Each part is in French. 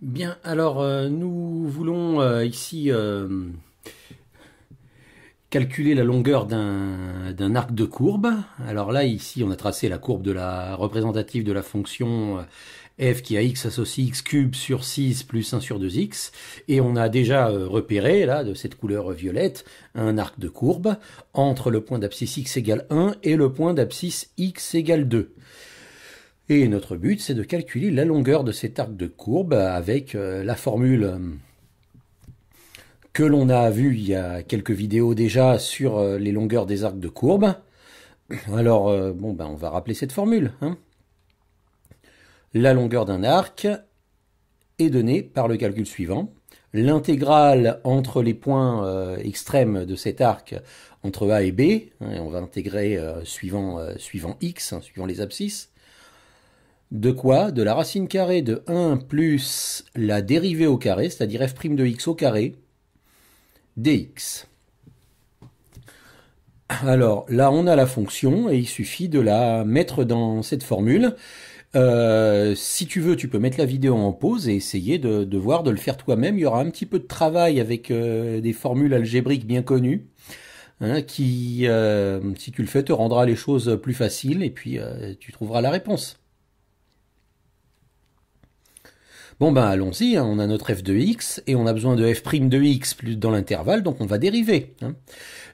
Bien, alors euh, nous voulons euh, ici euh, calculer la longueur d'un arc de courbe. Alors là, ici, on a tracé la courbe de la représentative de la fonction f qui a x associé x cube sur 6 plus 1 sur 2x. Et on a déjà repéré, là, de cette couleur violette, un arc de courbe entre le point d'abscisse x égale 1 et le point d'abscisse x égale 2. Et notre but, c'est de calculer la longueur de cet arc de courbe avec euh, la formule euh, que l'on a vue il y a quelques vidéos déjà sur euh, les longueurs des arcs de courbe. Alors, bon, ben, on va rappeler cette formule. Hein. La longueur d'un arc est donnée par le calcul suivant. L'intégrale entre les points extrêmes de cet arc, entre A et B, hein, on va intégrer suivant, suivant X, hein, suivant les abscisses, de quoi De la racine carrée de 1 plus la dérivée au carré, c'est-à-dire f' de x au carré, dx. Alors là, on a la fonction et il suffit de la mettre dans cette formule. Euh, si tu veux, tu peux mettre la vidéo en pause et essayer de, voir, de le faire toi-même. Il y aura un petit peu de travail avec euh, des formules algébriques bien connues, hein, qui, euh, si tu le fais, te rendra les choses plus faciles et puis tu trouveras la réponse. Bon ben allons-y, hein, on a notre f de x et on a besoin de f' de x plus dans l'intervalle, donc on va dériver. Hein.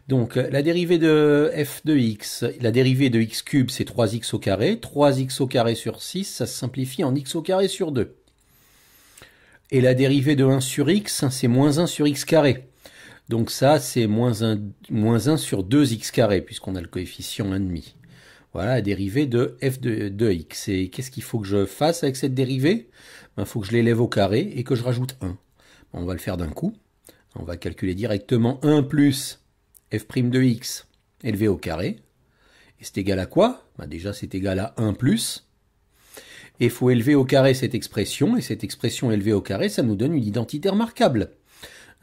Donc euh, la dérivée de f de x, la dérivée de x cube c'est 3x au carré, 3x au carré sur 6, ça se simplifie en x au carré sur 2. Et la dérivée de 1 sur x, hein, c'est moins 1 sur x carré. Donc ça c'est moins 1, 1 sur 2x carré puisqu'on a le coefficient 1,5. Voilà, la dérivée de f de, x. Et qu'est-ce qu'il faut que je fasse avec cette dérivée Il ben, faut que je l'élève au carré et que je rajoute 1. on va le faire d'un coup. On va calculer directement 1 plus f' prime de x élevé au carré. Et c'est égal à quoi ben, Déjà, c'est égal à 1 plus. Et il faut élever au carré cette expression. Et cette expression élevée au carré, ça nous donne une identité remarquable.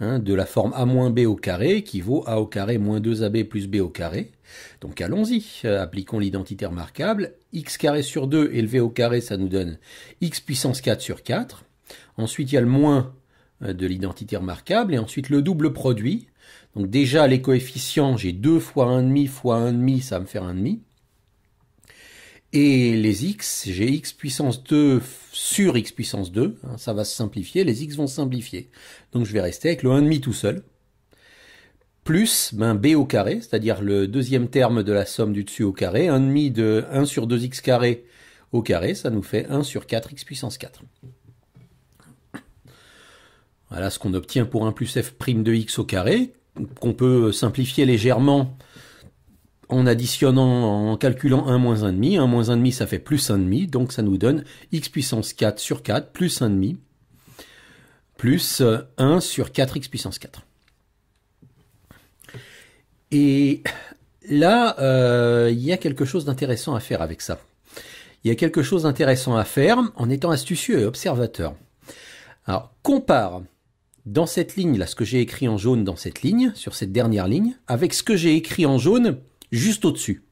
Hein, de la forme a moins b au carré qui vaut a au carré moins 2ab plus b au carré. Donc allons-y, euh, appliquons l'identité remarquable. x carré sur 2 élevé au carré, ça nous donne x puissance 4 sur 4. Ensuite, il y a le moins euh, de l'identité remarquable et ensuite le double produit. Donc déjà les coefficients, j'ai 2 fois 1,5 fois 1,5, ça va me faire 1,5. Et les x, j'ai x puissance 2 sur x puissance 2, hein, ça va se simplifier, les x vont simplifier. Donc je vais rester avec le 1,5 tout seul, plus ben, b au carré, c'est-à-dire le deuxième terme de la somme du dessus au carré, 1,5 de 1 sur 2x carré au carré, ça nous fait 1 sur 4x puissance 4. Voilà ce qu'on obtient pour 1 plus f' prime de x au carré, qu'on peut simplifier légèrement en additionnant, en calculant 1 moins 1,5. 1 moins 1,5, ça fait plus 1,5, donc ça nous donne x puissance 4 sur 4 plus 1,5 plus 1 euh, sur 4x puissance 4. Et là, euh, il y a quelque chose d'intéressant à faire avec ça. Il y a quelque chose d'intéressant à faire en étant astucieux et observateur. Alors, compare dans cette ligne, là, ce que j'ai écrit en jaune dans cette ligne, sur cette dernière ligne, avec ce que j'ai écrit en jaune juste au-dessus.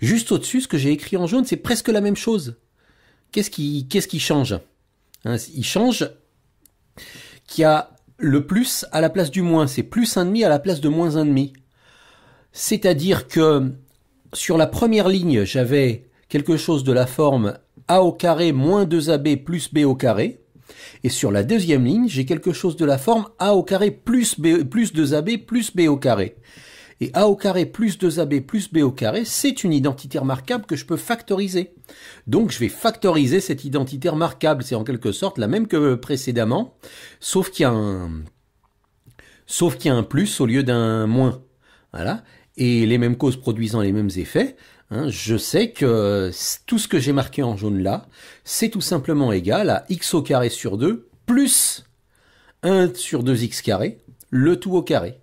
Juste au-dessus, ce que j'ai écrit en jaune, c'est presque la même chose. Qu'est-ce qui, ce qui change hein, Il change qu'il y a le plus à la place du moins. C'est plus 1,5 à la place de moins 1,5. C'est-à-dire que sur la première ligne, j'avais quelque chose de la forme a au carré moins 2ab plus b au carré. Et sur la deuxième ligne, j'ai quelque chose de la forme a au carré plus, b, plus 2ab plus b au carré. Et A au carré plus 2AB plus B au carré, c'est une identité remarquable que je peux factoriser. Donc je vais factoriser cette identité remarquable. C'est en quelque sorte la même que précédemment, sauf qu'il y a un, sauf qu'il un plus au lieu d'un moins. Voilà. Et les mêmes causes produisant les mêmes effets, hein, je sais que tout ce que j'ai marqué en jaune là, c'est tout simplement égal à x au carré sur 2 plus 1 sur 2x carré, le tout au carré.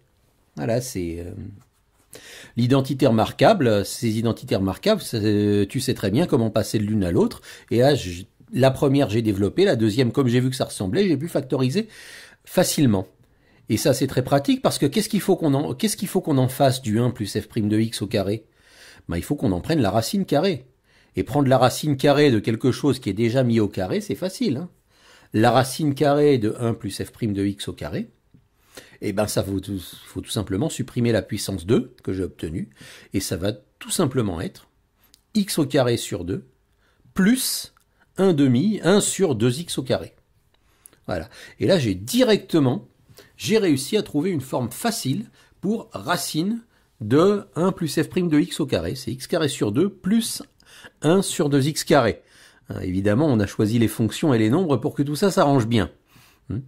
Voilà, c'est euh, l'identité remarquable. Ces identités remarquables, euh, tu sais très bien comment passer de l'une à l'autre. Et là, la première, j'ai développé. La deuxième, comme j'ai vu que ça ressemblait, j'ai pu factoriser facilement. Et ça, c'est très pratique parce que qu'est-ce qu'il faut qu'on en, en fasse du 1 plus f' de x au carré? Ben, il faut qu'on en prenne la racine carrée. Et prendre la racine carrée de quelque chose qui est déjà mis au carré, c'est facile. Hein. la racine carrée de 1 plus f' de x au carré, eh bien, ça faut tout, simplement supprimer la puissance 2 que j'ai obtenue, et ça va tout simplement être x au carré sur 2 plus 1 demi, 1 sur 2x au carré. Voilà. Et là, j'ai directement, j'ai réussi à trouver une forme facile pour racine de 1 plus f' de x au carré. C'est x carré sur 2 plus 1 sur 2x carré. Hein, évidemment, on a choisi les fonctions et les nombres pour que tout ça s'arrange bien. Hmm.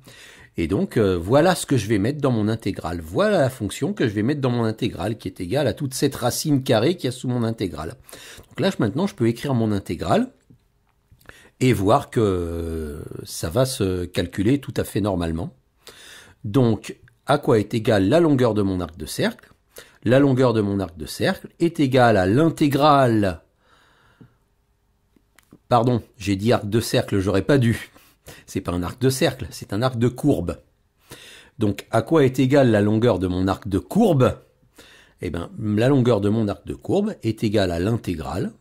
Et donc euh, voilà ce que je vais mettre dans mon intégrale. Voilà la fonction que je vais mettre dans mon intégrale qui est égale à toute cette racine carrée qu'il y a sous mon intégrale. Donc là maintenant je peux écrire mon intégrale et voir que euh, ça va se calculer tout à fait normalement. Donc à quoi est égale la longueur de mon arc de cercle La longueur de mon arc de cercle est égale à l'intégrale Pardon, j'ai dit arc de cercle, j'aurais pas dû. C'est pas un arc de cercle, c'est un arc de courbe. Donc à quoi est égale la longueur de mon arc de courbe Eh bien, la longueur de mon arc de courbe est égale à l'intégrale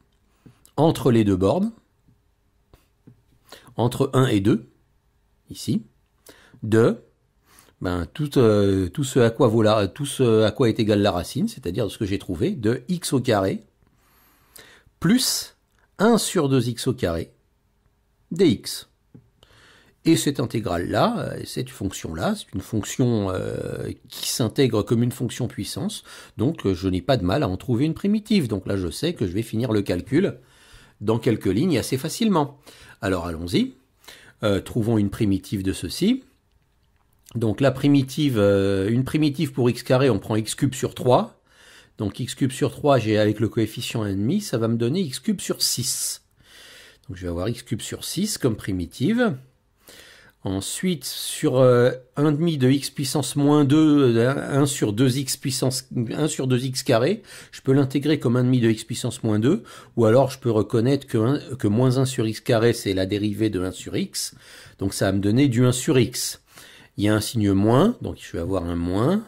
entre les deux bornes, entre 1 et 2, ici, de ben, euh, tout, ce à quoi tout ce à quoi est égale la racine, c'est-à-dire de ce que j'ai trouvé, de x au carré plus 1 sur 2x au carré dx. Et cette intégrale-là, euh, cette fonction-là, c'est une fonction euh, qui s'intègre comme une fonction puissance, donc euh, je n'ai pas de mal à en trouver une primitive. Donc là, je sais que je vais finir le calcul dans quelques lignes assez facilement. Alors allons-y, trouvons une primitive de ceci. Donc la primitive, une primitive pour x carré, on prend x cube sur 3. Donc x cube sur 3, j'ai avec le coefficient 1,5, ça va me donner x cube sur 6. Donc je vais avoir x cube sur 6 comme primitive. Ensuite, sur 1 euh, 1,5 de x puissance moins 2, 1 euh, sur 2x puissance 1 sur 2x carré, je peux l'intégrer comme 1,5 de x puissance moins 2, ou alors je peux reconnaître que, que moins 1 sur x carré, c'est la dérivée de 1 sur x, donc ça va me donner du 1 sur x. Il y a un signe moins, donc je vais avoir un moins,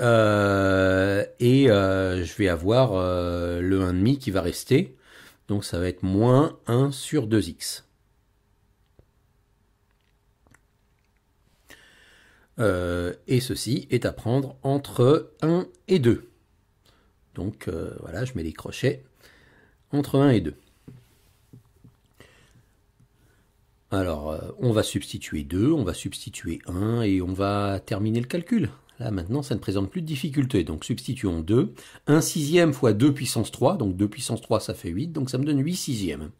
euh, et je vais avoir le 1,5 qui va rester, donc ça va être moins 1 sur 2x. Euh, et ceci est à prendre entre 1 et 2. Donc euh, voilà, je mets les crochets entre 1 et 2. Alors, euh, on va substituer 2, on va substituer 1 et on va terminer le calcul. Là, maintenant, ça ne présente plus de difficulté. Donc, substituons 2. 1 sixième fois 2 puissance 3. Donc, 2 puissance 3, ça fait 8. Donc, ça me donne 8 sixièmes.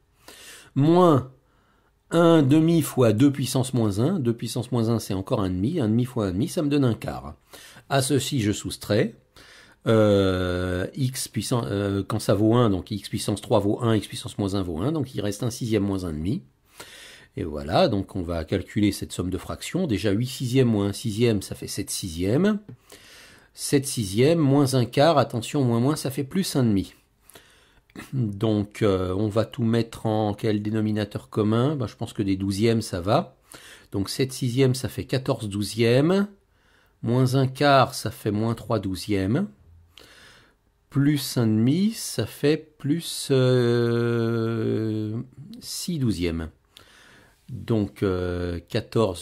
Moins 1 demi fois 2 puissance moins 1, 2 puissance moins 1 c'est encore 1 demi, 1 demi fois 1 demi ça me donne un quart. À ceci je soustrais euh, x puissance, euh, quand ça vaut 1, donc x puissance 3 vaut 1, x puissance moins 1 vaut 1, donc il reste 1 sixième moins 1 demi. Et voilà, donc on va calculer cette somme de fractions. Déjà 8 sixièmes moins 1 sixième, ça fait 7 sixièmes. 7 sixièmes moins 1 quart, attention, moins moins, ça fait plus 1 demi. Donc euh, on va tout mettre en quel dénominateur commun bah, Je pense que des douzièmes ça va. Donc 7 sixièmes ça fait 14 douzièmes. Moins un quart ça fait moins 3 douzièmes. Plus un demi ça fait plus euh, six 6 douzièmes. Donc 14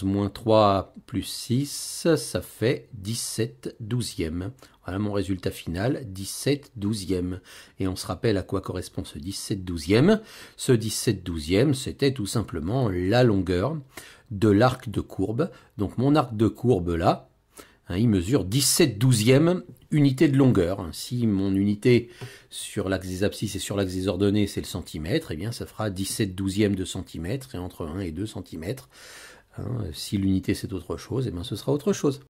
euh, moins 3 plus 6, ça fait 17 douzièmes. Voilà mon résultat final, 17 douzièmes. Et on se rappelle à quoi correspond ce 17 douzièmes. Ce 17 douzièmes, c'était tout simplement la longueur de l'arc de courbe. Donc mon arc de courbe là, Hein, il mesure 17 douzièmes unité de longueur. Hein, si mon unité sur l'axe des abscisses et sur l'axe des ordonnées, c'est le centimètre, eh bien ça fera 17 douzièmes de centimètre, et entre 1 et 2 centimètres. Hein, si l'unité c'est autre chose, eh bien ce sera autre chose.